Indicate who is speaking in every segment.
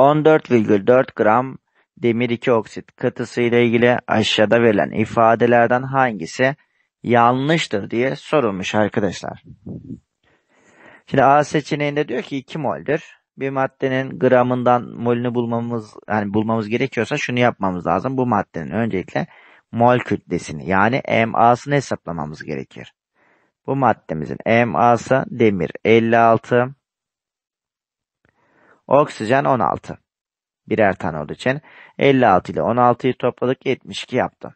Speaker 1: 14,4 gram demir iki oksit katısı ile ilgili aşağıda verilen ifadelerden hangisi yanlıştır diye sorulmuş arkadaşlar. Şimdi A seçeneğinde diyor ki 2 mol'dür. Bir maddenin gramından molünü bulmamız yani bulmamız gerekiyorsa şunu yapmamız lazım. Bu maddenin öncelikle mol kütlesini yani MA'sını hesaplamamız gerekir. Bu maddemizin MA'sı demir 56, Oksijen 16. Birer tane olduğu için 56 ile 16'yı topladık 72 yaptım.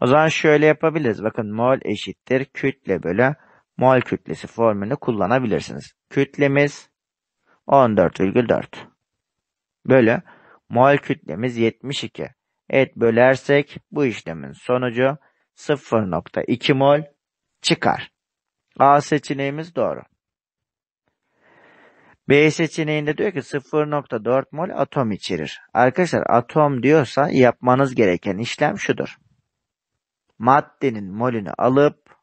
Speaker 1: O zaman şöyle yapabiliriz. Bakın mol eşittir kütle bölü mol kütlesi formülünü kullanabilirsiniz. Kütlemiz 14,4 bölü mol kütlemiz 72. Et bölersek bu işlemin sonucu 0,2 mol çıkar. A seçeneğimiz doğru. B seçeneğinde diyor ki 0.4 mol atom içerir. Arkadaşlar atom diyorsa yapmanız gereken işlem şudur. Maddenin molünü alıp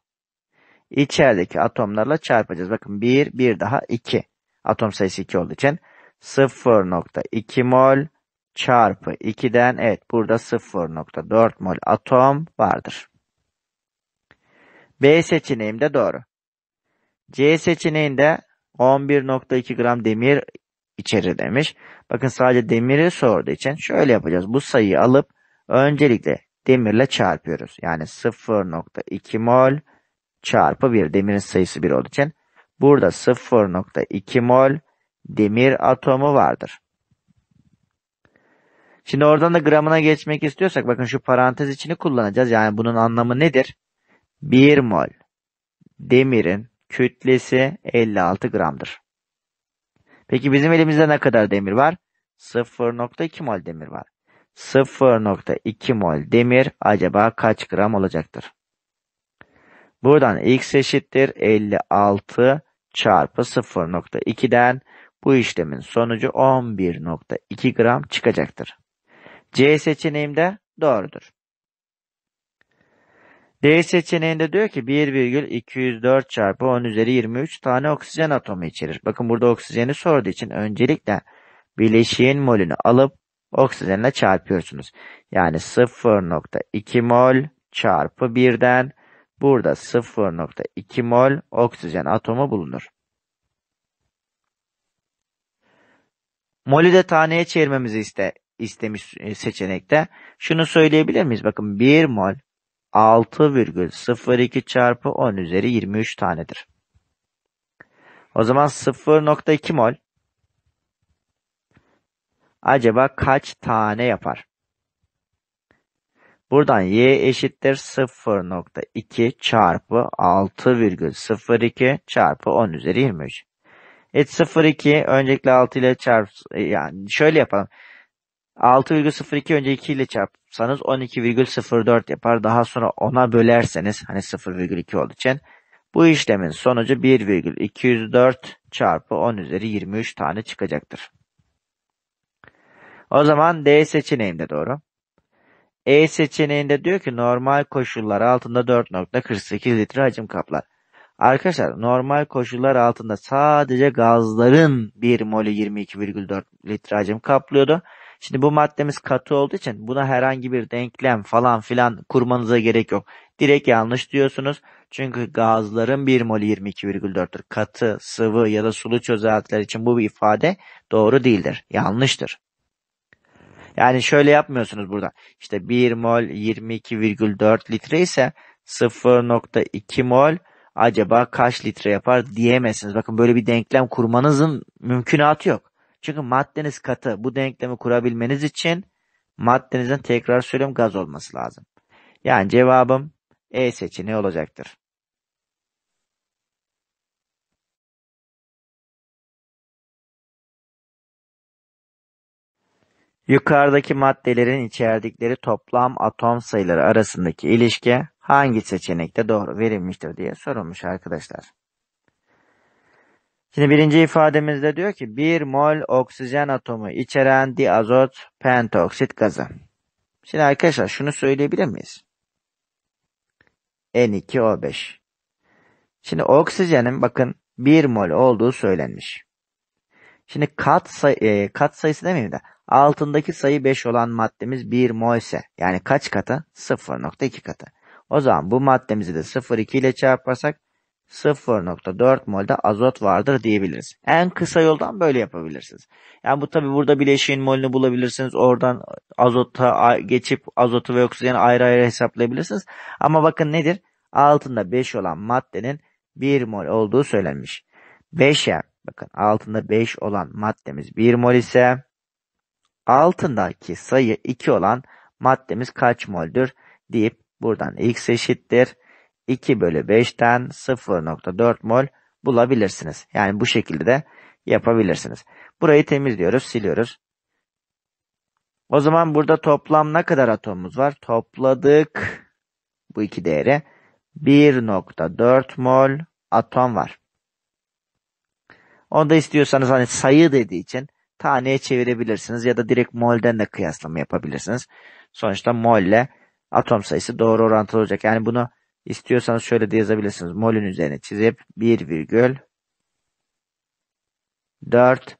Speaker 1: içerideki atomlarla çarpacağız. Bakın 1, 1 daha 2. Atom sayısı 2 olduğu için 0.2 mol çarpı 2'den evet burada 0.4 mol atom vardır. B seçeneğim doğru. C seçeneğinde 11.2 gram demir içerir demiş. Bakın sadece demiri sorduğu için şöyle yapacağız. Bu sayıyı alıp öncelikle demirle çarpıyoruz. Yani 0.2 mol çarpı 1 demirin sayısı 1 olduğu için burada 0.2 mol demir atomu vardır. Şimdi oradan da gramına geçmek istiyorsak bakın şu parantez içini kullanacağız. Yani bunun anlamı nedir? 1 mol demirin kütlesi 56 gramdır. Peki bizim elimizde ne kadar demir var? 0.2 mol demir var. 0.2 mol demir acaba kaç gram olacaktır? Buradan x eşittir 56 çarpı 0.2'den bu işlemin sonucu 11.2 gram çıkacaktır. C seçeneğim de doğrudur. D seçeneğinde diyor ki 1,204 çarpı 10 üzeri 23 tane oksijen atomu içerir. Bakın burada oksijeni sorduğu için öncelikle bileşiğin molünü alıp oksijenle çarpıyorsunuz. Yani 0.2 mol çarpı 1'den burada 0.2 mol oksijen atomu bulunur. Molü de taneye çevirmemizi iste, istemiş e, seçenekte. Şunu söyleyebilir miyiz? Bakın 1 mol 6,02 çarpı 10 üzeri 23 üç tanedir. O zaman 0,2 mol acaba kaç tane yapar? Buradan y eşittir 0.2 çarpı 6,02 çarpı 10 üzeri 23. Et 0,2 öncelikle 6 ile çarp yani şöyle yapalım. 6,02 önce 2 ile çarpsanız 12,04 yapar. Daha sonra 10'a bölerseniz hani 0,2 olduğu için bu işlemin sonucu 1,204 çarpı 10 üzeri 23 tane çıkacaktır. O zaman D seçeneğinde doğru. E seçeneğinde diyor ki normal koşullar altında 4.48 litre hacim kaplar. Arkadaşlar normal koşullar altında sadece gazların 1 molü 22,4 litre hacim kaplıyordu. Şimdi bu maddemiz katı olduğu için buna herhangi bir denklem falan filan kurmanıza gerek yok. Direkt yanlış diyorsunuz. Çünkü gazların 1 mol 22,4'tür. Katı, sıvı ya da sulu çözeltiler için bu bir ifade doğru değildir. Yanlıştır. Yani şöyle yapmıyorsunuz burada. İşte 1 mol 22,4 litre ise 0,2 mol acaba kaç litre yapar diyemezsiniz. Bakın böyle bir denklem kurmanızın mümkünatı yok. Çünkü maddeniz katı. Bu denklemi kurabilmeniz için maddenizin tekrar söylüyorum gaz olması lazım. Yani cevabım E seçeneği olacaktır. Yukarıdaki maddelerin içerdikleri toplam atom sayıları arasındaki ilişki hangi seçenekte doğru verilmiştir diye sorulmuş arkadaşlar. Şimdi birinci ifademizde diyor ki 1 mol oksijen atomu içeren diazot pentoksit gazı. Şimdi arkadaşlar şunu söyleyebilir miyiz? N2O5. Şimdi oksijenin bakın 1 mol olduğu söylenmiş. Şimdi kat, say e, kat sayısı demeyeyim de altındaki sayı 5 olan maddemiz 1 mol ise yani kaç katı? 0.2 katı. O zaman bu maddemizi de 0.2 ile çarparsak 0.4 mol'de azot vardır diyebiliriz. En kısa yoldan böyle yapabilirsiniz. Yani bu tabi burada bileşiğin molünü bulabilirsiniz. Oradan azota geçip azotu ve oksijeni ayrı ayrı hesaplayabilirsiniz. Ama bakın nedir? Altında 5 olan maddenin 1 mol olduğu söylenmiş. 5'e bakın altında 5 olan maddemiz 1 mol ise altındaki sayı 2 olan maddemiz kaç moldür deyip buradan x eşittir 2 bölü 5'ten 0.4 mol bulabilirsiniz. Yani bu şekilde de yapabilirsiniz. Burayı temizliyoruz, siliyoruz. O zaman burada toplam ne kadar atomumuz var? Topladık bu iki değeri. 1.4 mol atom var. Onu da istiyorsanız hani sayı dediği için taneye çevirebilirsiniz ya da direkt molden de kıyaslama yapabilirsiniz. Sonuçta molle atom sayısı doğru orantılı olacak. Yani bunu İstiyorsanız şöyle de yazabilirsiniz. Mol'ün üzerine çizip 1 virgül 4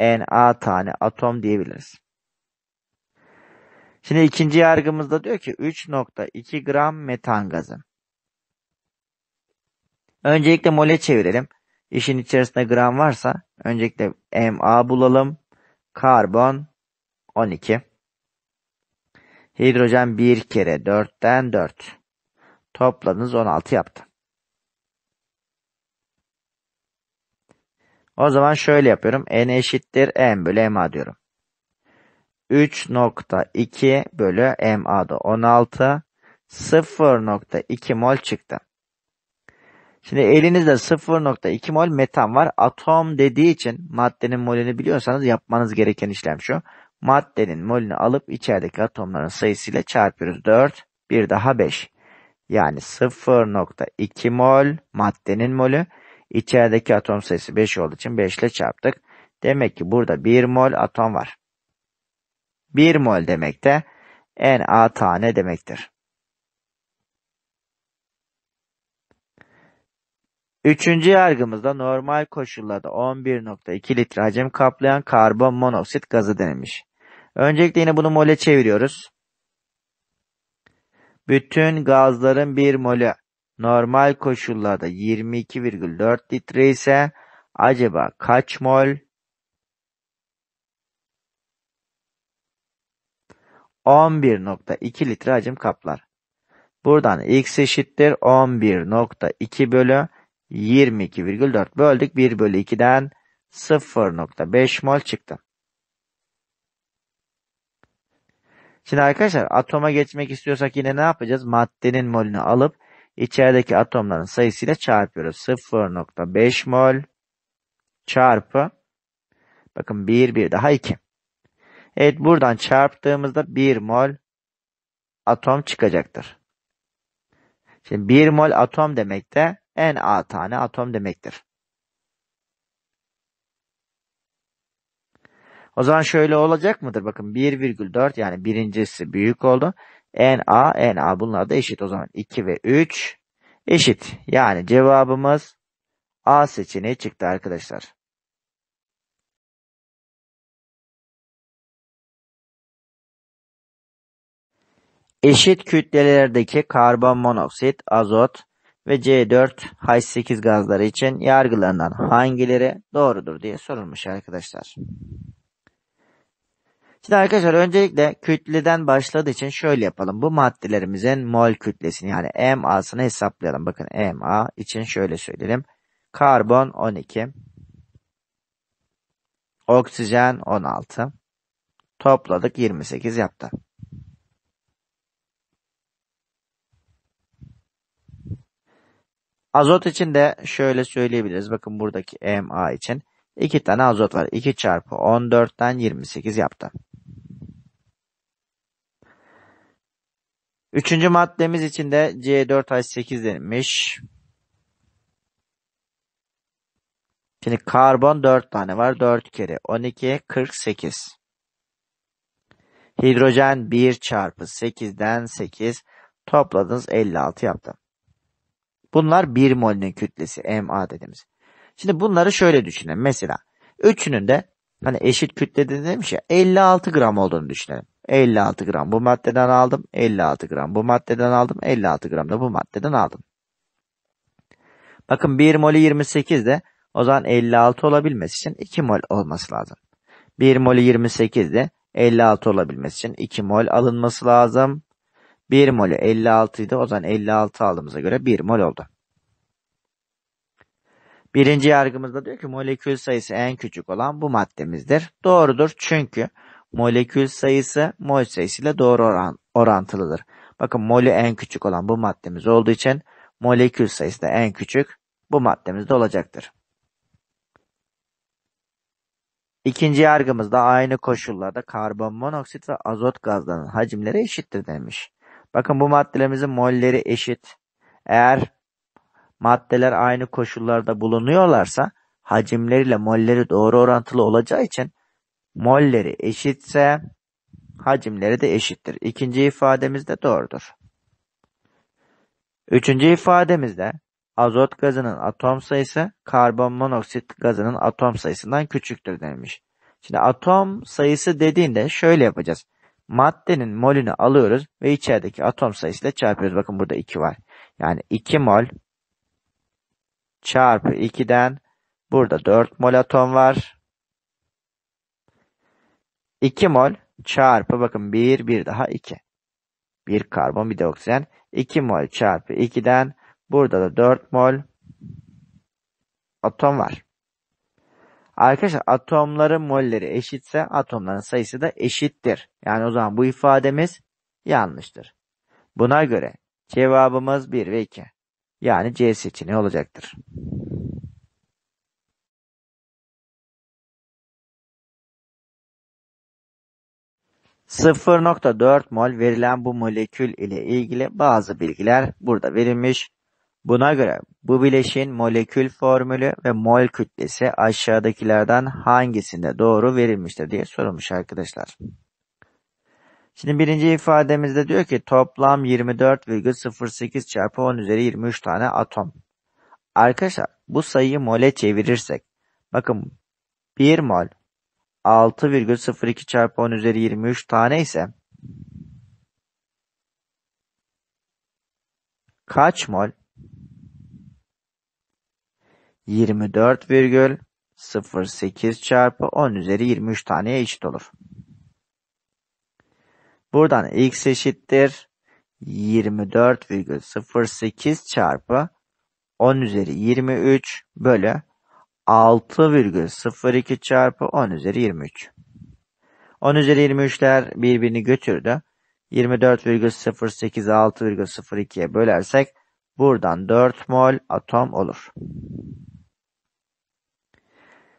Speaker 1: Na tane atom diyebiliriz. Şimdi ikinci yargımızda diyor ki 3.2 gram metan gazı. Öncelikle mole çevirelim. İşin içerisinde gram varsa öncelikle Ma bulalım. Karbon 12. Hidrojen 1 kere 4'ten 4. Topladınız 16 yaptı. O zaman şöyle yapıyorum. n eşittir m bölü ma diyorum. 3.2 bölü ma'da 16 0.2 mol çıktı. Şimdi elinizde 0.2 mol metan var. Atom dediği için maddenin molünü biliyorsanız yapmanız gereken işlem şu. Maddenin molünü alıp içerideki atomların sayısıyla çarpıyoruz. 4, bir daha 5 yani 0.2 mol maddenin molü içerideki atom sayısı 5 olduğu için 5 ile çarptık. Demek ki burada 1 mol atom var. 1 mol demek de Na tane demektir. Üçüncü yargımızda normal koşullarda 11.2 litre hacim kaplayan karbon monoksit gazı denilmiş. Öncelikle yine bunu mole çeviriyoruz. Bütün gazların bir molü normal koşullarda 22,4 litre ise acaba kaç mol? 11.2 litre hacim kaplar. Buradan x eşittir 11.2 bölü 22,4 böldük. 1 bölü 2'den 0.5 mol çıktı. Şimdi arkadaşlar atoma geçmek istiyorsak yine ne yapacağız? Maddenin molünü alıp içerideki atomların sayısıyla çarpıyoruz. 0.5 mol çarpı bakın 1 1 daha 2. Evet buradan çarptığımızda 1 mol atom çıkacaktır. Şimdi 1 mol atom demek de en a tane atom demektir. O zaman şöyle olacak mıdır? Bakın 1,4 yani birincisi büyük oldu. NA, NA bunlar da eşit. O zaman 2 ve 3 eşit. Yani cevabımız A seçeneği çıktı arkadaşlar. Eşit kütlelerdeki karbon monoksit, azot ve C4 H8 gazları için yargılarından hangileri doğrudur diye sorulmuş arkadaşlar. Şimdi arkadaşlar öncelikle kütleden başladığı için şöyle yapalım. Bu maddelerimizin mol kütlesini yani MA'sını hesaplayalım. Bakın MA için şöyle söyleyelim. Karbon 12. Oksijen 16. Topladık 28 yaptı. Azot için de şöyle söyleyebiliriz. Bakın buradaki MA için 2 tane azot var. 2 çarpı 14'ten 28 yaptı. Üçüncü maddemiz için de C4H8 denilmiş. Şimdi karbon 4 tane var. 4 kere 12 48. Hidrojen 1 çarpı 8'den 8 topladınız 56 yaptı. Bunlar 1 molünün kütlesi MA dediğimiz. Şimdi bunları şöyle düşünelim. Mesela üçünün de hani eşit kütle demiş ya 56 gram olduğunu düşünelim. 56 gram bu maddeden aldım, 56 gram bu maddeden aldım, 56 gram da bu maddeden aldım. Bakın 1 mol 28 de o zaman 56 olabilmesi için 2 mol olması lazım. 1 mol 28 de 56 olabilmesi için 2 mol alınması lazım. 1 mol 56 idi. O zaman 56 aldığımıza göre 1 mol oldu. Birinci yargımızda diyor ki molekül sayısı en küçük olan bu maddemizdir. Doğrudur çünkü molekül sayısı mol sayısıyla doğru oran, orantılıdır. Bakın molü en küçük olan bu maddemiz olduğu için molekül sayısı da en küçük bu maddemizde olacaktır. İkinci yargımızda aynı koşullarda karbon monoksit ve azot gazlarının hacimleri eşittir demiş. Bakın bu maddelerimizin molleri eşit. Eğer maddeler aynı koşullarda bulunuyorlarsa hacimleriyle molleri doğru orantılı olacağı için molleri eşitse hacimleri de eşittir. İkinci ifademiz de doğrudur. Üçüncü ifademizde azot gazının atom sayısı karbon monoksit gazının atom sayısından küçüktür demiş. Şimdi atom sayısı dediğinde şöyle yapacağız. Maddenin molünü alıyoruz ve içerideki atom sayısı ile çarpıyoruz. Bakın burada 2 var. Yani 2 mol çarpı 2'den burada 4 mol atom var. 2 mol çarpı bakın 1 1 daha 2. 1 karbon bir de oksijen. 2 mol çarpı 2'den burada da 4 mol atom var. Arkadaşlar atomların molleri eşitse atomların sayısı da eşittir. Yani o zaman bu ifademiz yanlıştır. Buna göre cevabımız 1 ve 2. Yani C seçeneği olacaktır. 0.4 mol verilen bu molekül ile ilgili bazı bilgiler burada verilmiş. Buna göre bu bileşin molekül formülü ve mol kütlesi aşağıdakilerden hangisinde doğru verilmiştir diye sorulmuş arkadaşlar. Şimdi birinci ifademizde diyor ki toplam 24,08 çarpı 10 üzeri 23 tane atom. Arkadaşlar bu sayıyı mole çevirirsek bakın 1 mol 6,02 çarpı 10 üzeri 23 tane ise kaç mol? 24,08 çarpı 10 üzeri 23 üç taneye eşit olur. Buradan x eşittir 24,08 çarpı 10 üzeri 23 bölü 6.02 çarpı 10 üzeri 23. 10 üzeri yirmi üçler birbirini götürdü. 24.086.02'ye bölersek buradan 4 mol atom olur.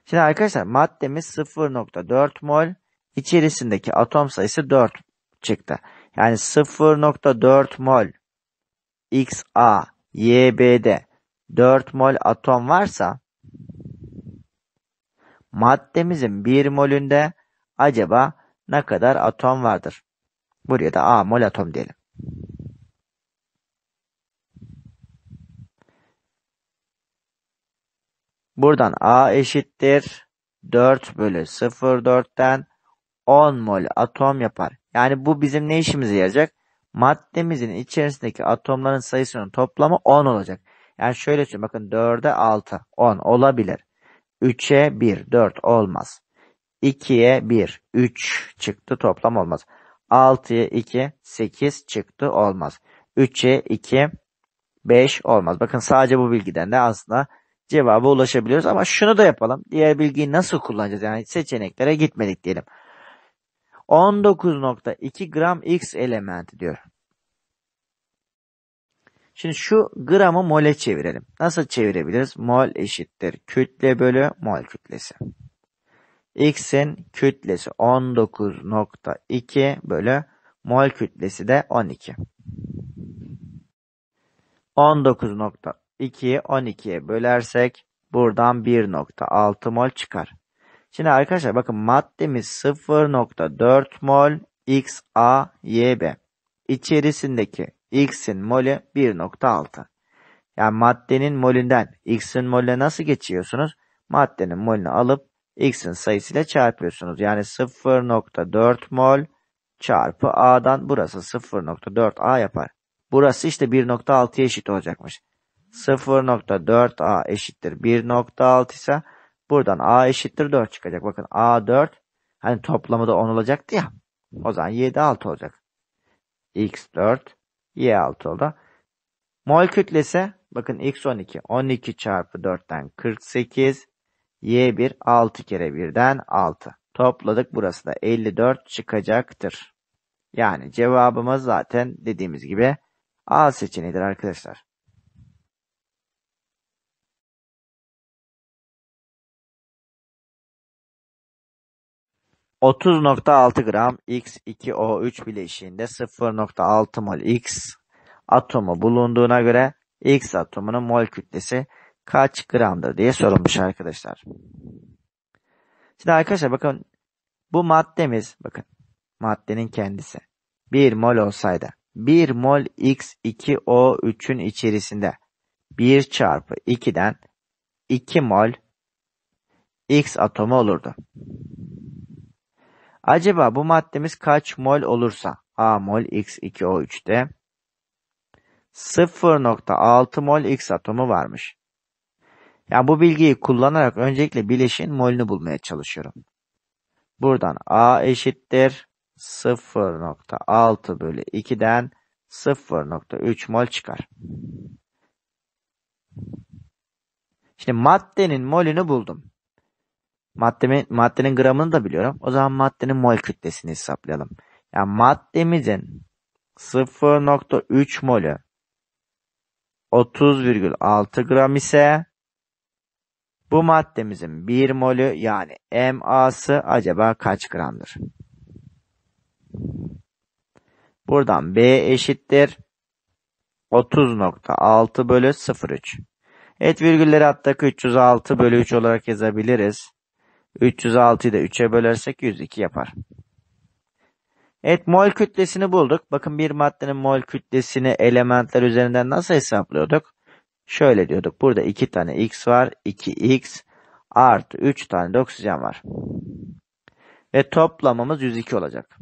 Speaker 1: Şimdi arkadaşlar maddemiz 0.4 mol içerisindeki atom sayısı 4 çıktı. Yani 0.4 mol XA YB'de 4 mol atom varsa Maddemizin bir molünde acaba ne kadar atom vardır? Buraya da A mol atom diyelim. Buradan A eşittir 4 bölü 0,4'ten 10 mol atom yapar. Yani bu bizim ne işimize yarayacak? Maddemizin içerisindeki atomların sayısının toplamı 10 olacak. Yani şöyle söyleyeyim bakın 4'e 6 10 olabilir. 3'e 1, 4 olmaz. İkiye 1, 3 çıktı toplam olmaz. Altıya 2, 8 çıktı olmaz. 3'e 2, 5 olmaz. Bakın sadece bu bilgiden de aslında cevaba ulaşabiliyoruz. Ama şunu da yapalım. Diğer bilgiyi nasıl kullanacağız? Yani seçeneklere gitmedik diyelim. 19.2 gram X elementi diyor. Şimdi şu gramı mole çevirelim. Nasıl çevirebiliriz? Mol eşittir. Kütle bölü mol kütlesi. X'in kütlesi 19.2 bölü mol kütlesi de 12. 19.2'yi 12'ye bölersek buradan 1.6 mol çıkar. Şimdi arkadaşlar bakın maddemiz 0.4 mol XA YB İçerisindeki X'in molü 1.6. Yani maddenin molünden X'in molüne nasıl geçiyorsunuz? Maddenin molünü alıp X'in sayısıyla çarpıyorsunuz. Yani 0.4 mol çarpı A'dan burası 0.4A yapar. Burası işte 1.6'ya eşit olacakmış. 0.4A eşittir 1.6 ise buradan A eşittir 4 çıkacak. Bakın A 4 hani toplamı da 10 olacaktı ya. O zaman 7 6 olacak. X 4 Y6 oldu. Mol kütlesi bakın X12 12 çarpı 4'ten 48 Y1 6 kere 1'den 6. Topladık burası da 54 çıkacaktır. Yani cevabımız zaten dediğimiz gibi A seçeneğidir arkadaşlar. 30.6 gram X 2 O 3 bileşiğinde 0.6 mol X atomu bulunduğuna göre X atomunun mol kütlesi kaç gramdır diye sorulmuş arkadaşlar. Şimdi arkadaşlar bakın bu maddemiz bakın maddenin kendisi 1 mol olsaydı 1 mol X2O3'ün içerisinde 1 çarpı 2'den 2 mol X atomu olurdu. Acaba bu maddemiz kaç mol olursa A mol X2O3'te 0.6 mol X atomu varmış. Yani bu bilgiyi kullanarak öncelikle bileşin molünü bulmaya çalışıyorum. Buradan A eşittir 0.6 bölü 2'den 0.3 mol çıkar. Şimdi maddenin molünü buldum. Maddemin, maddenin gramını da biliyorum. O zaman maddenin mol kütlesini hesaplayalım. Yani maddemizin 0.3 molü 30,6 gram ise bu maddemizin 1 molü yani MA'sı acaba kaç gramdır? Buradan B eşittir 30.6 bölü 0.3. Et virgülleri hattaki 306 bölü 3 olarak yazabiliriz. 306'yı da 3'e bölersek 102 yapar. Evet mol kütlesini bulduk. Bakın bir maddenin mol kütlesini elementler üzerinden nasıl hesaplıyorduk? Şöyle diyorduk. Burada 2 tane x var. 2x artı 3 tane de oksijen var. Ve toplamamız 102 olacak.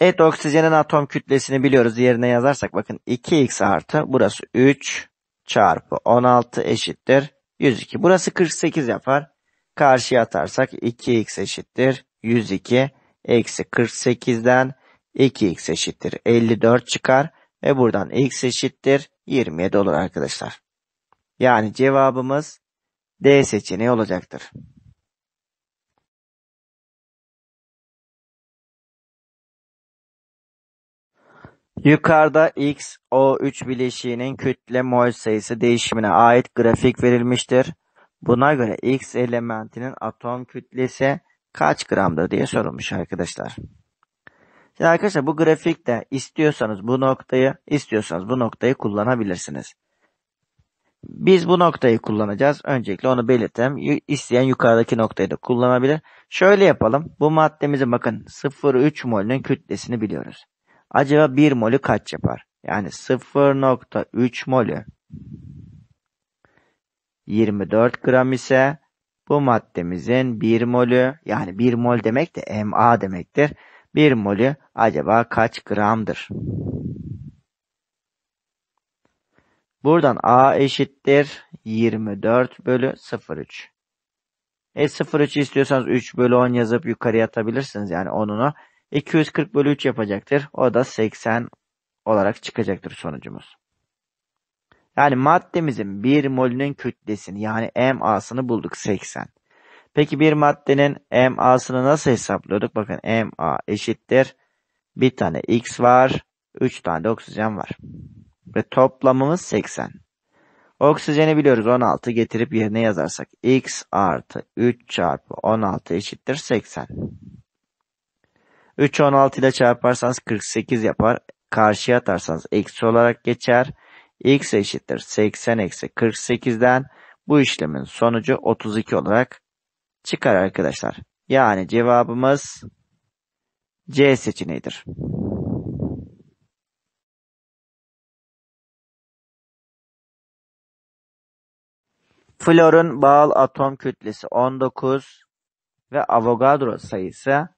Speaker 1: Evet oksijenin atom kütlesini biliyoruz. Yerine yazarsak bakın 2x artı burası 3 çarpı 16 eşittir 102. Burası 48 yapar. Karşıya atarsak 2x eşittir 102 eksi 48'den 2x eşittir 54 çıkar ve buradan x eşittir 27 olur arkadaşlar. Yani cevabımız D seçeneği olacaktır. Yukarıda X, O3 bileşiğinin kütle mol sayısı değişimine ait grafik verilmiştir. Buna göre X elementinin atom kütlesi kaç gramdır diye sorulmuş arkadaşlar. Şimdi arkadaşlar bu grafikte istiyorsanız bu noktayı, istiyorsanız bu noktayı kullanabilirsiniz. Biz bu noktayı kullanacağız. Öncelikle onu belirtelim. İsteyen yukarıdaki noktayı da kullanabilir. Şöyle yapalım. Bu maddemizin bakın 0,3 molünün kütlesini biliyoruz. Acaba 1 molü kaç yapar? Yani 0.3 molü 24 gram ise bu maddemizin 1 molü yani 1 mol demek de MA demektir. 1 molü acaba kaç gramdır? Buradan A eşittir 24 bölü 0.3. E 0.3 istiyorsanız 3 bölü 10 yazıp yukarıya atabilirsiniz. Yani 10'unu 240 bölü 3 yapacaktır. O da 80 olarak çıkacaktır sonucumuz. Yani maddemizin bir molünün kütlesini yani MA'sını bulduk 80. Peki bir maddenin MA'sını nasıl hesaplıyorduk? Bakın MA eşittir. Bir tane X var. 3 tane oksijen var. Ve toplamımız 80. Oksijeni biliyoruz 16 getirip yerine yazarsak. X artı 3 çarpı 16 eşittir 80. 3'ü 16 ile çarparsanız 48 yapar. Karşıya atarsanız eksi olarak geçer. X eşittir 80 eksi 48'den bu işlemin sonucu 32 olarak çıkar arkadaşlar. Yani cevabımız C seçeneğidir.
Speaker 2: Flor'un bağlı
Speaker 1: atom kütlesi 19 ve Avogadro sayısı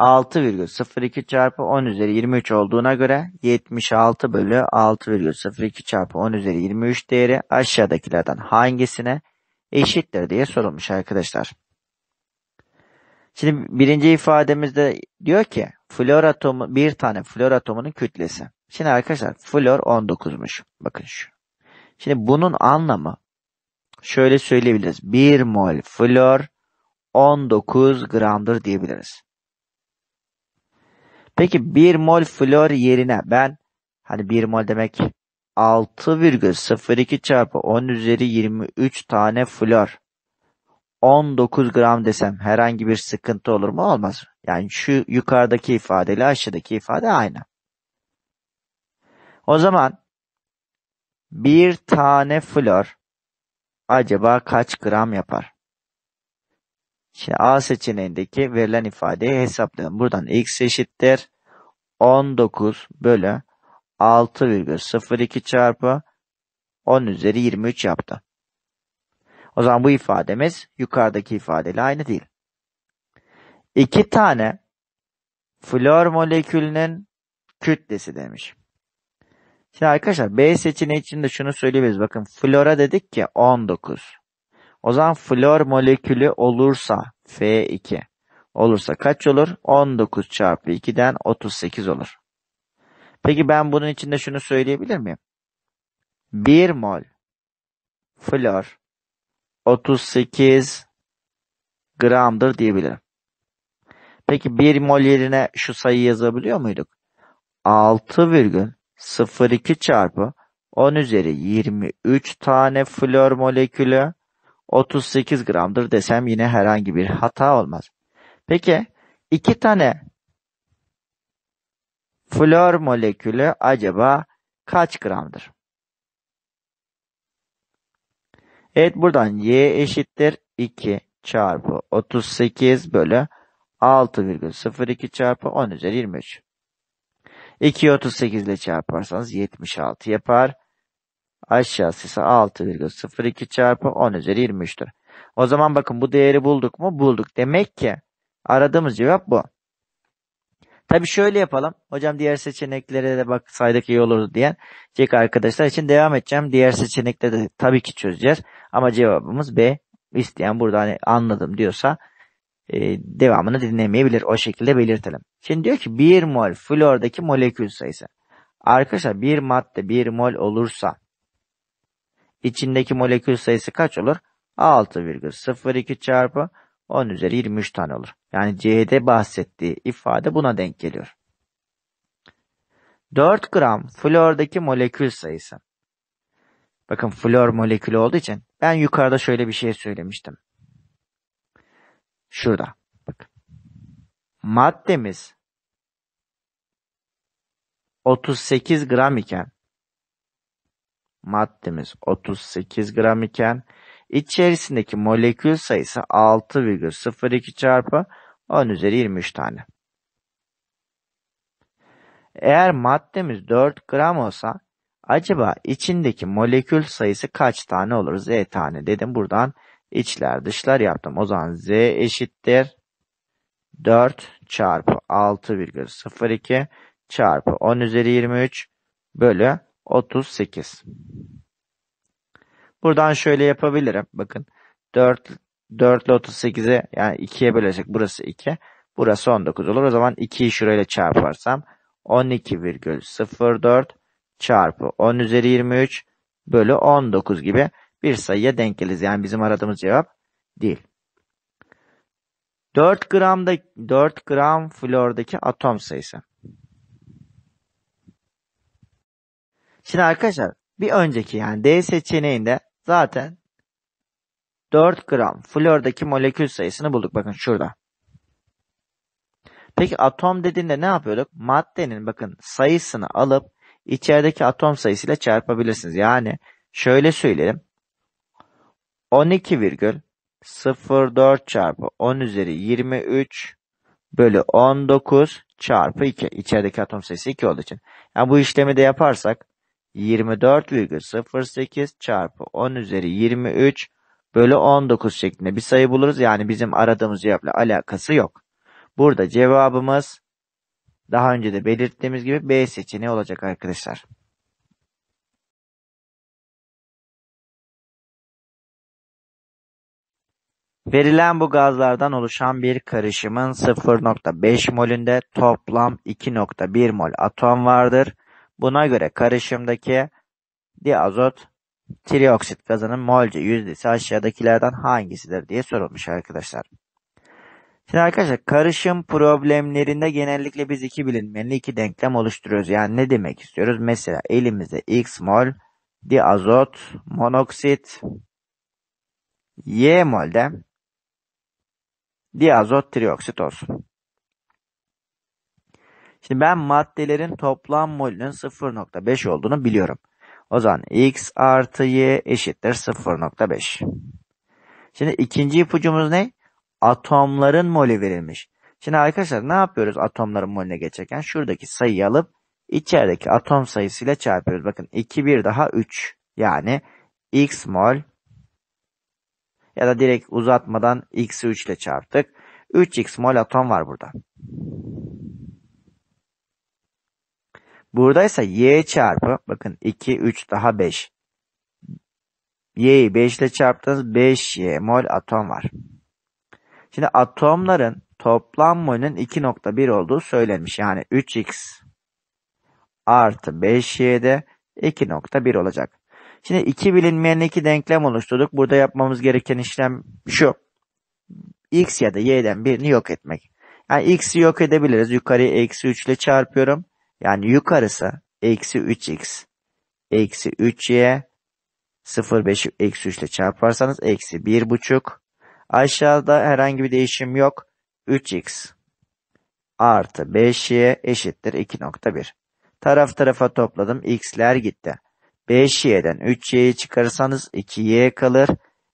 Speaker 1: 6,02 çarpı 10 üzeri 23 olduğuna göre 76 bölü 6,02 çarpı 10 üzeri 23 değeri aşağıdakilerden hangisine eşittir diye sorulmuş arkadaşlar. Şimdi birinci ifademizde diyor ki flor atomu bir tane flor atomunun kütlesi. Şimdi arkadaşlar flor 19'muş. Bakın şu. Şimdi bunun anlamı şöyle söyleyebiliriz. 1 mol flor 19 gramdır diyebiliriz. Peki 1 mol flor yerine ben hani 1 mol demek 6,02 çarpı 10 üzeri 23 tane flor 19 gram desem herhangi bir sıkıntı olur mu? Olmaz. Yani şu yukarıdaki ifade ile aşağıdaki ifade aynı. O zaman bir tane flor acaba kaç gram yapar? Şimdi A seçeneğindeki verilen ifadeyi hesaplayalım. Buradan x eşittir 19 bölü 6,02 çarpı 10 üzeri 23 yaptı. O zaman bu ifademiz yukarıdaki ifadeyle aynı değil. İki tane flor molekülünün kütlesi demiş. Şimdi arkadaşlar B seçeneği için de şunu söyleyebiliriz. Bakın flora dedik ki 19. O zaman flor molekülü olursa F2 olursa kaç olur? 19 çarpı 2'den 38 olur. Peki ben bunun içinde şunu söyleyebilir miyim? 1 mol flor 38 gramdır diyebilirim. Peki 1 mol yerine şu sayıyı yazabiliyor muyduk? 6,02 çarpı 10 üzeri 23 tane flor molekülü 38 gramdır desem yine herhangi bir hata olmaz. Peki iki tane flor molekülü acaba kaç gramdır? Evet buradan y eşittir 2 çarpı 38 bölü 6,02 çarpı 10 üzeri 23. 2'yi 38 ile çarparsanız 76 yapar aşağısı ise 6,02 çarpı 10 üzeri 23'tür. O zaman bakın bu değeri bulduk mu? Bulduk. Demek ki aradığımız cevap bu. Tabi şöyle yapalım. Hocam diğer seçeneklere de baksaydık iyi olurdu diyen cek arkadaşlar için devam edeceğim. Diğer seçenekte de tabii ki çözeceğiz. Ama cevabımız B. İsteyen burada hani anladım diyorsa e, devamını dinlemeyebilir. O şekilde belirtelim. Şimdi diyor ki 1 mol flordaki molekül sayısı. Arkadaşlar bir madde 1 mol olursa İçindeki molekül sayısı kaç olur? 6,02 çarpı 10 üzeri 23 tane olur. Yani C'de bahsettiği ifade buna denk geliyor. 4 gram flordaki molekül sayısı. Bakın flor molekülü olduğu için ben yukarıda şöyle bir şey söylemiştim. Şurada. Bak. Maddemiz 38 gram iken maddemiz 38 gram iken içerisindeki molekül sayısı 6,02 çarpı 10 üzeri 23 tane. Eğer maddemiz 4 gram olsa acaba içindeki molekül sayısı kaç tane olur? Z tane dedim. Buradan içler dışlar yaptım. O zaman Z eşittir 4 çarpı 6,02 çarpı 10 üzeri 23 bölü 38. Buradan şöyle yapabilirim. Bakın 4, 4 ile 38'e yani 2'ye bölecek. Burası 2. Burası 19 olur. O zaman 2'yi şurayla çarparsam 12,04 çarpı 10 üzeri 23 bölü 19 gibi bir sayıya denk geliriz. Yani bizim aradığımız cevap değil. 4 gramda 4 gram flordaki atom sayısı. Şimdi arkadaşlar bir önceki yani D seçeneğinde zaten 4 gram flordaki molekül sayısını bulduk. Bakın şurada. Peki atom dediğinde ne yapıyorduk? Maddenin bakın sayısını alıp içerideki atom sayısıyla çarpabilirsiniz. Yani şöyle söyleyelim. 12,04 çarpı 10 üzeri 23 bölü 19 çarpı 2. İçerideki atom sayısı 2 olduğu için. Yani bu işlemi de yaparsak 24,08 çarpı 10 üzeri 23 bölü 19 şeklinde bir sayı buluruz. Yani bizim aradığımız cevapla alakası yok. Burada cevabımız daha önce de belirttiğimiz gibi B seçeneği olacak arkadaşlar. Verilen bu gazlardan oluşan bir karışımın 0.5 molünde toplam 2.1 mol atom vardır. Buna göre karışımdaki diazot trioksit gazının molce yüzdesi aşağıdakilerden hangisidir diye sorulmuş arkadaşlar. Şimdi arkadaşlar karışım problemlerinde genellikle biz iki bilinmeyenli iki denklem oluşturuyoruz. Yani ne demek istiyoruz? Mesela elimizde x mol diazot monoksit y molde diazot trioksit olsun. Şimdi ben maddelerin toplam molünün 0.5 olduğunu biliyorum. O zaman x artı y eşittir 0.5. Şimdi ikinci ipucumuz ne? Atomların molü verilmiş. Şimdi arkadaşlar ne yapıyoruz atomların molüne geçerken? Şuradaki sayıyı alıp içerideki atom sayısıyla çarpıyoruz. Bakın 2 1 daha 3. Yani x mol ya da direkt uzatmadan x'i 3 ile çarptık. 3x mol atom var burada. Buradaysa y çarpı bakın 2 3 daha 5. Y'yi 5 ile çarptığınız 5y mol atom var. Şimdi atomların toplam molünün 2.1 olduğu söylenmiş. Yani 3x artı 5y'de 2.1 olacak. Şimdi iki bilinmeyen iki denklem oluşturduk. Burada yapmamız gereken işlem şu. X ya da y'den birini yok etmek. Yani x'i yok edebiliriz. Yukarıya eksi 3 ile çarpıyorum. Yani yukarısı eksi 3x eksi 3y 0,5 eksi 3 ile çarparsanız eksi 1,5 aşağıda herhangi bir değişim yok 3x artı 5y eşittir 2.1 taraf tarafa topladım x'ler gitti 5y'den 3y'yi çıkarırsanız 2y kalır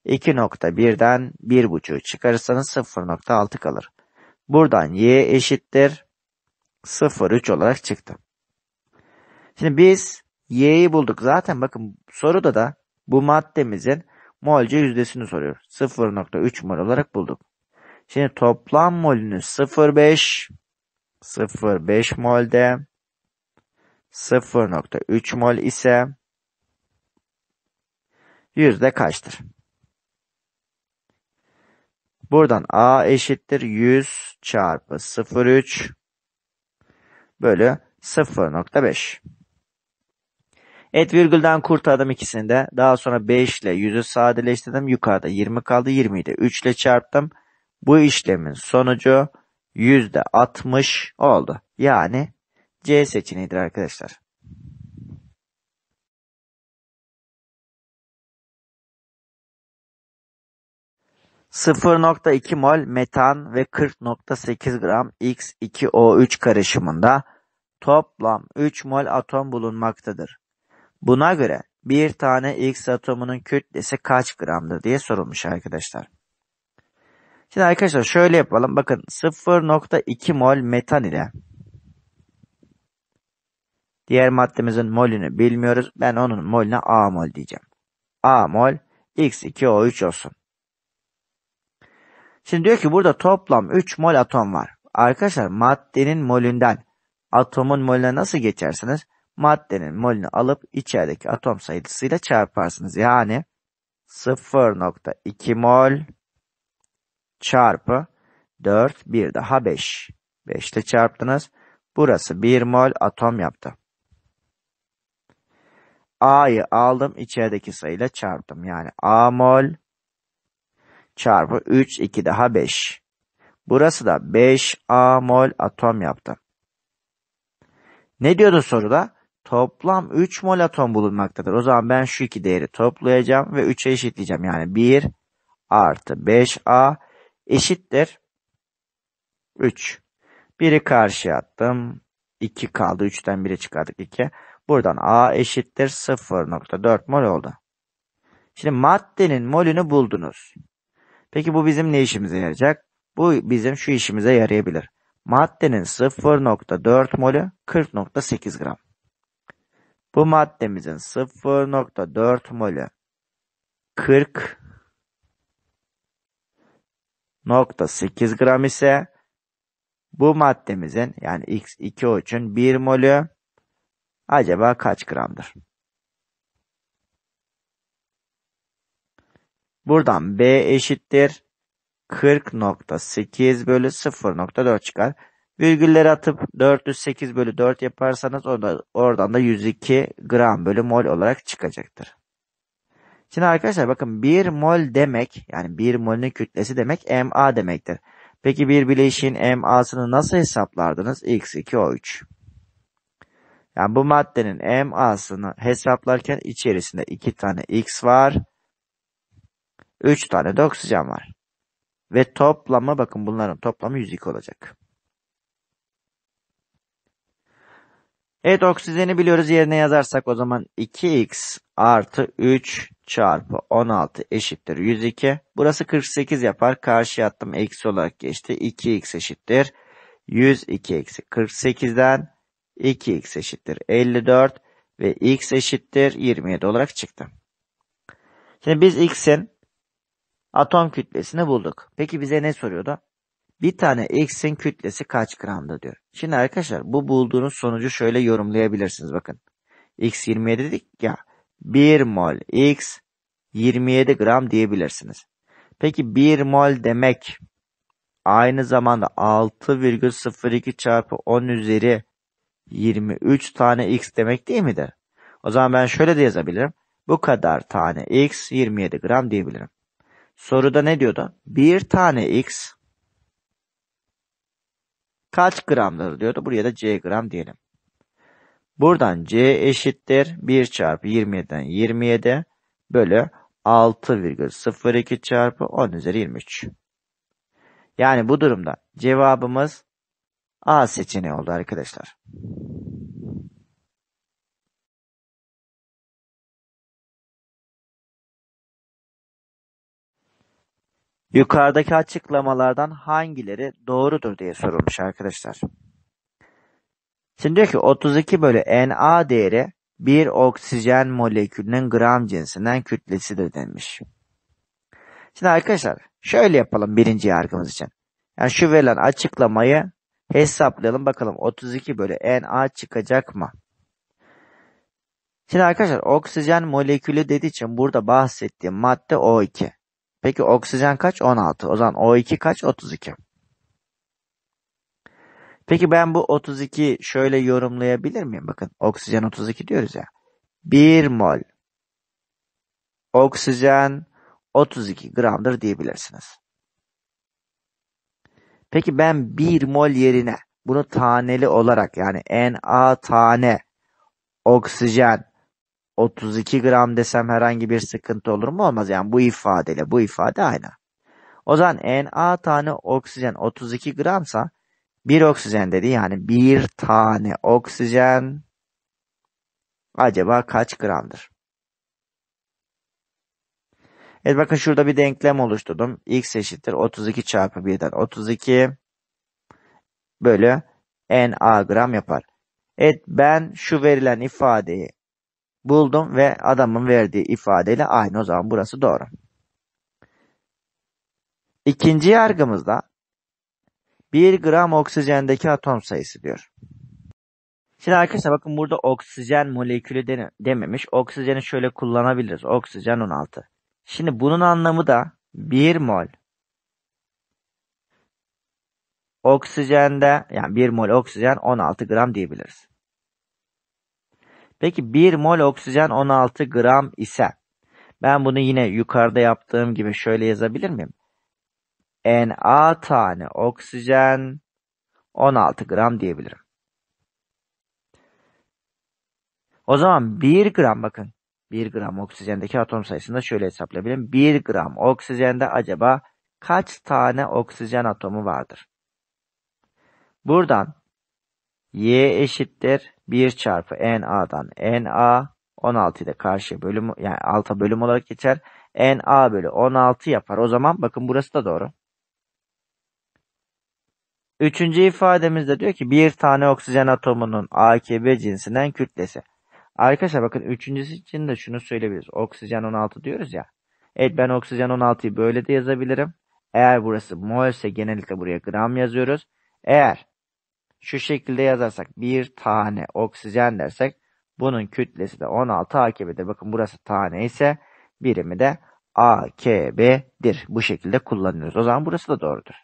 Speaker 1: 2.1'den 1.5'u çıkarırsanız 0.6 kalır buradan y eşittir 0,3 olarak çıktı. Şimdi biz y'yi bulduk. Zaten bakın soruda da bu maddemizin molce yüzdesini soruyor. 0,3 mol olarak bulduk. Şimdi toplam molünü 0,5 0,5 molde 0,3 mol ise yüzde kaçtır? Buradan A eşittir 100 çarpı 0,3 bölü 0.5. Et virgülden kurtardım ikisini de. Daha sonra 5 ile 100'ü sadeleştirdim. Yukarıda 20 kaldı 20'yi de 3 ile çarptım. Bu işlemin sonucu %60 oldu. Yani C seçeneğidir arkadaşlar. 0.2 mol metan ve 40.8 gram X2O3 karışımında toplam 3 mol atom bulunmaktadır. Buna göre bir tane X atomunun kütlesi kaç gramdır diye sorulmuş arkadaşlar. Şimdi arkadaşlar şöyle yapalım. Bakın 0.2 mol metan ile diğer maddemizin molünü bilmiyoruz. Ben onun molüne A mol diyeceğim. A mol X2O3 olsun. Şimdi diyor ki burada toplam 3 mol atom var. Arkadaşlar maddenin molünden atomun molüne nasıl geçersiniz? Maddenin molünü alıp içerideki atom sayısıyla çarparsınız. Yani 0.2 mol çarpı 4 bir daha 5. 5 ile çarptınız. Burası 1 mol atom yaptı. A'yı aldım içerideki sayıyla çarptım. Yani A mol çarpı 3 2 daha 5. Burası da 5 A mol atom yaptı. Ne diyordu soruda? Toplam 3 mol atom bulunmaktadır. O zaman ben şu iki değeri toplayacağım ve 3'e eşitleyeceğim. Yani 1 artı 5A eşittir 3. 1'i karşıya attım. 2 kaldı. 3'ten 1'i çıkardık 2. Buradan A eşittir 0.4 mol oldu. Şimdi maddenin molünü buldunuz. Peki bu bizim ne işimize yarayacak? Bu bizim şu işimize yarayabilir. Maddenin 0.4 molü 40.8 gram. Bu maddemizin 0.4 molü 40.8 gram ise bu maddemizin yani X2O3'ün 1 molü acaba kaç gramdır? Buradan B eşittir 40.8 bölü 0.4 çıkar. Virgülleri atıp 408 bölü 4 yaparsanız orada, oradan da 102 gram bölü mol olarak çıkacaktır. Şimdi arkadaşlar bakın 1 mol demek yani 1 molün kütlesi demek MA demektir. Peki bir bileşiğin MA'sını nasıl hesaplardınız? X2O3. Yani bu maddenin MA'sını hesaplarken içerisinde 2 tane X var. Üç tane de oksijen var. Ve toplama bakın bunların toplamı 102 olacak. Evet oksijeni biliyoruz yerine yazarsak o zaman 2x artı 3 çarpı 16 eşittir 102. Burası 48 yapar. Karşıya attım eksi olarak geçti. 2x eşittir 102 eksi 48'den 2x eşittir 54 ve x eşittir 27 olarak çıktı. Şimdi biz x'in Atom kütlesini bulduk. Peki bize ne soruyordu? Bir tane X'in kütlesi kaç gramdı diyor. Şimdi arkadaşlar bu bulduğunuz sonucu şöyle yorumlayabilirsiniz bakın. X 27 dedik ya. 1 mol X 27 gram diyebilirsiniz. Peki 1 mol demek aynı zamanda 6,02 çarpı 10 üzeri 23 tane X demek değil midir? O zaman ben şöyle de yazabilirim. Bu kadar tane X 27 gram diyebilirim. Soruda ne diyordu? Bir tane x kaç gramdır diyordu. Buraya da c gram diyelim. Buradan c eşittir 1 çarpı 27'den 27 bölü 6,02 çarpı 10 üzeri 23. Yani bu durumda cevabımız A seçeneği oldu arkadaşlar. Yukarıdaki açıklamalardan hangileri doğrudur diye sorulmuş arkadaşlar. Şimdi diyor ki 32 bölü Na değeri bir oksijen molekülünün gram cinsinden kütlesidir denmiş. Şimdi arkadaşlar şöyle yapalım birinci yargımız için. Yani şu verilen açıklamayı hesaplayalım bakalım 32 bölü Na çıkacak mı? Şimdi arkadaşlar oksijen molekülü dediği için burada bahsettiğim madde O2. Peki oksijen kaç? 16. O zaman O2 kaç? 32. Peki ben bu 32 şöyle yorumlayabilir miyim? Bakın oksijen 32 diyoruz ya. 1 mol oksijen 32 gramdır diyebilirsiniz. Peki ben 1 mol yerine bunu taneli olarak yani Na tane oksijen 32 gram desem herhangi bir sıkıntı olur mu? Olmaz yani bu ifadeyle bu ifade aynı. O zaman Na tane oksijen 32 gramsa bir oksijen dedi yani bir tane oksijen acaba kaç gramdır? Evet bakın şurada bir denklem oluşturdum. X eşittir 32 çarpı 1'den 32 bölü Na gram yapar. Evet ben şu verilen ifadeyi buldum ve adamın verdiği ifadeyle aynı o zaman burası doğru. İkinci yargımızda 1 gram oksijendeki atom sayısı diyor. Şimdi arkadaşlar bakın burada oksijen molekülü de, dememiş. Oksijeni şöyle kullanabiliriz. Oksijen 16. Şimdi bunun anlamı da 1 mol oksijende yani 1 mol oksijen 16 gram diyebiliriz. Peki 1 mol oksijen 16 gram ise ben bunu yine yukarıda yaptığım gibi şöyle yazabilir miyim? Na tane oksijen 16 gram diyebilirim. O zaman 1 gram bakın 1 gram oksijendeki atom sayısını da şöyle hesaplayabilirim. 1 gram oksijende acaba kaç tane oksijen atomu vardır? Buradan Y eşittir 1 çarpı n NA'dan NA 16 ile karşı bölüm yani alta bölüm olarak geçer. a bölü 16 yapar. O zaman bakın burası da doğru. Üçüncü ifademizde diyor ki bir tane oksijen atomunun AKB cinsinden kütlesi. Arkadaşlar bakın üçüncüsü için de şunu söyleyebiliriz. Oksijen 16 diyoruz ya. Evet ben oksijen 16'yı böyle de yazabilirim. Eğer burası mol ise genellikle buraya gram yazıyoruz. Eğer şu şekilde yazarsak bir tane oksijen dersek bunun kütlesi de 16 AKB'dir. Bakın burası tane ise birimi de AKB'dir. Bu şekilde kullanıyoruz. O zaman burası da doğrudur.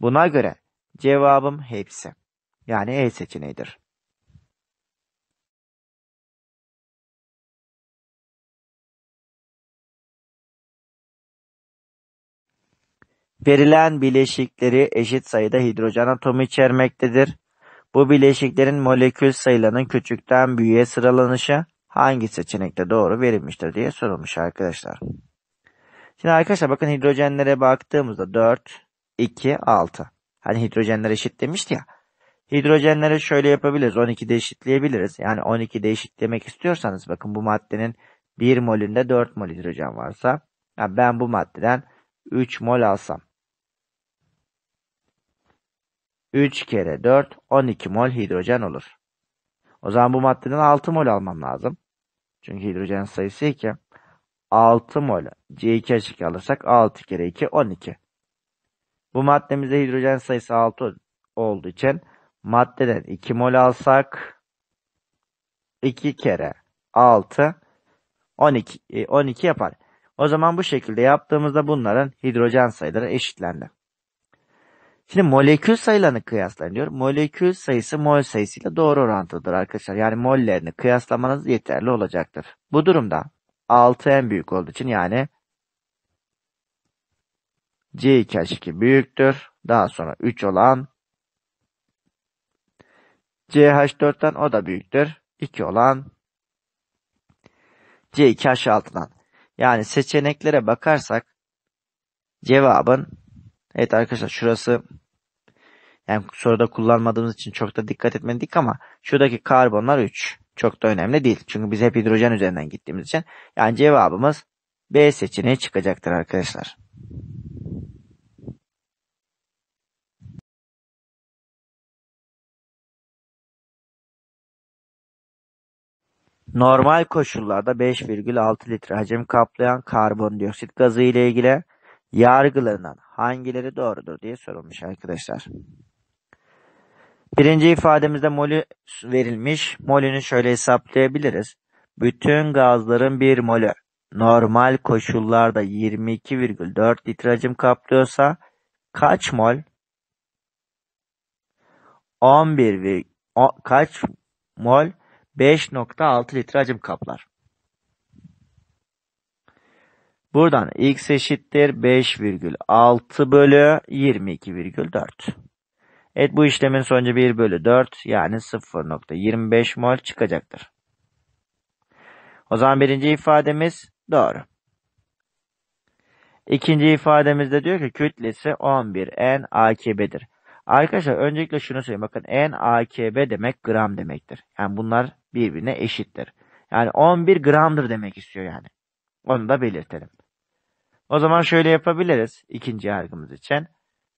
Speaker 1: Buna göre cevabım hepsi. Yani E seçeneğidir. Verilen bileşikleri eşit sayıda hidrojen atomu içermektedir. Bu bileşiklerin molekül sayılarının küçükten büyüğe sıralanışı hangi seçenekte doğru verilmiştir diye sorulmuş arkadaşlar. Şimdi arkadaşlar bakın hidrojenlere baktığımızda 4, 2, 6. Hani hidrojenler eşit demişti ya. Hidrojenlere şöyle yapabiliriz. de eşitleyebiliriz. Yani de eşitlemek istiyorsanız bakın bu maddenin 1 molünde 4 mol hidrojen varsa yani ben bu maddeden 3 mol alsam 3 kere 4 12 mol hidrojen olur. O zaman bu maddenin 6 mol almam lazım. Çünkü hidrojen sayısı 2. 6 mol c 2 h alırsak 6 kere 2 12. Bu maddemizde hidrojen sayısı 6 olduğu için maddeden 2 mol alsak 2 kere 6 12 12 yapar. O zaman bu şekilde yaptığımızda bunların hidrojen sayıları eşitlendi. Şimdi molekül sayılarını kıyaslayın diyor. Molekül sayısı mol sayısıyla doğru orantılıdır arkadaşlar. Yani mollerini kıyaslamanız yeterli olacaktır. Bu durumda 6 en büyük olduğu için yani c 2 2 büyüktür. Daha sonra 3 olan CH4'ten o da büyüktür. 2 olan C2H6'dan. Yani seçeneklere bakarsak cevabın Evet arkadaşlar şurası yani soruda kullanmadığımız için çok da dikkat etmedik ama şuradaki karbonlar 3. Çok da önemli değil. Çünkü biz hep hidrojen üzerinden gittiğimiz için. Yani cevabımız B seçeneği çıkacaktır arkadaşlar. Normal koşullarda 5,6 litre hacim kaplayan karbondioksit gazı ile ilgili yargılarından hangileri doğrudur diye sorulmuş arkadaşlar. Birinci ifademizde molü verilmiş. Molünü şöyle hesaplayabiliriz. Bütün gazların bir molü normal koşullarda 22,4 litre kaplıyorsa kaç mol? 11, kaç mol? 5,6 litre kaplar. Buradan x eşittir 5,6 bölü 22,4. Evet bu işlemin sonucu 1 bölü 4 yani 0.25 mol çıkacaktır. O zaman birinci ifademiz doğru. İkinci ifademizde diyor ki kütlesi 11 N AKB'dir. Arkadaşlar öncelikle şunu söyleyeyim. Bakın N AKB demek gram demektir. Yani bunlar birbirine eşittir. Yani 11 gramdır demek istiyor yani. Onu da belirtelim. O zaman şöyle yapabiliriz ikinci yargımız için.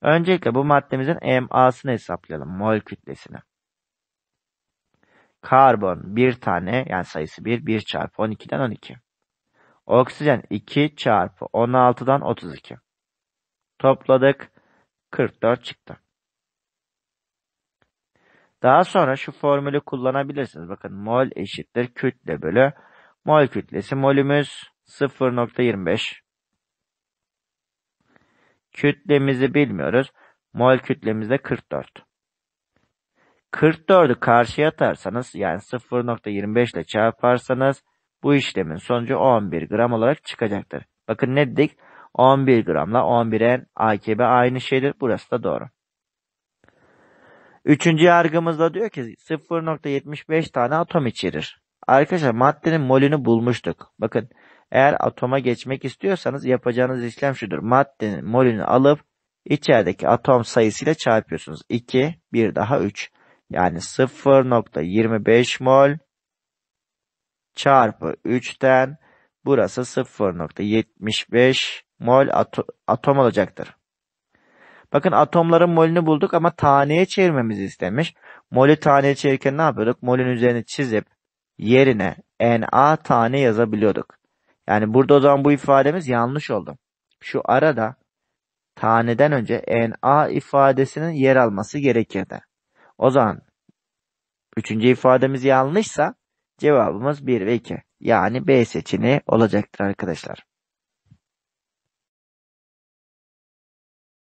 Speaker 1: Öncelikle bu maddemizin MA'sını hesaplayalım. Mol kütlesini. Karbon bir tane yani sayısı 1, 1 çarpı 12'den 12. Oksijen 2 çarpı 16'dan 32. Topladık 44 çıktı. Daha sonra şu formülü kullanabilirsiniz. Bakın mol eşittir kütle bölü mol kütlesi. Molümüz 0.25. Kütlemizi bilmiyoruz. Mol kütlemiz de 44. 44'ü karşıya atarsanız yani 0.25 ile çarparsanız bu işlemin sonucu 11 gram olarak çıkacaktır. Bakın ne dedik? 11 gramla 11'en AKB aynı şeydir. Burası da doğru. Üçüncü yargımızda diyor ki 0.75 tane atom içerir. Arkadaşlar maddenin molünü bulmuştuk. Bakın eğer atoma geçmek istiyorsanız yapacağınız işlem şudur. Maddenin molünü alıp içerideki atom sayısıyla çarpıyorsunuz. 2, bir daha 3. Yani 0.25 mol çarpı 3'ten burası 0.75 mol ato atom olacaktır. Bakın atomların molünü bulduk ama taneye çevirmemizi istemiş. Molü taneye çevirirken ne yapıyorduk? Molün üzerine çizip yerine Na tane yazabiliyorduk. Yani burada o zaman bu ifademiz yanlış oldu. Şu arada taneden önce na ifadesinin yer alması gerekirdi. O zaman üçüncü ifademiz yanlışsa cevabımız 1 ve 2. Yani B seçeneği olacaktır arkadaşlar.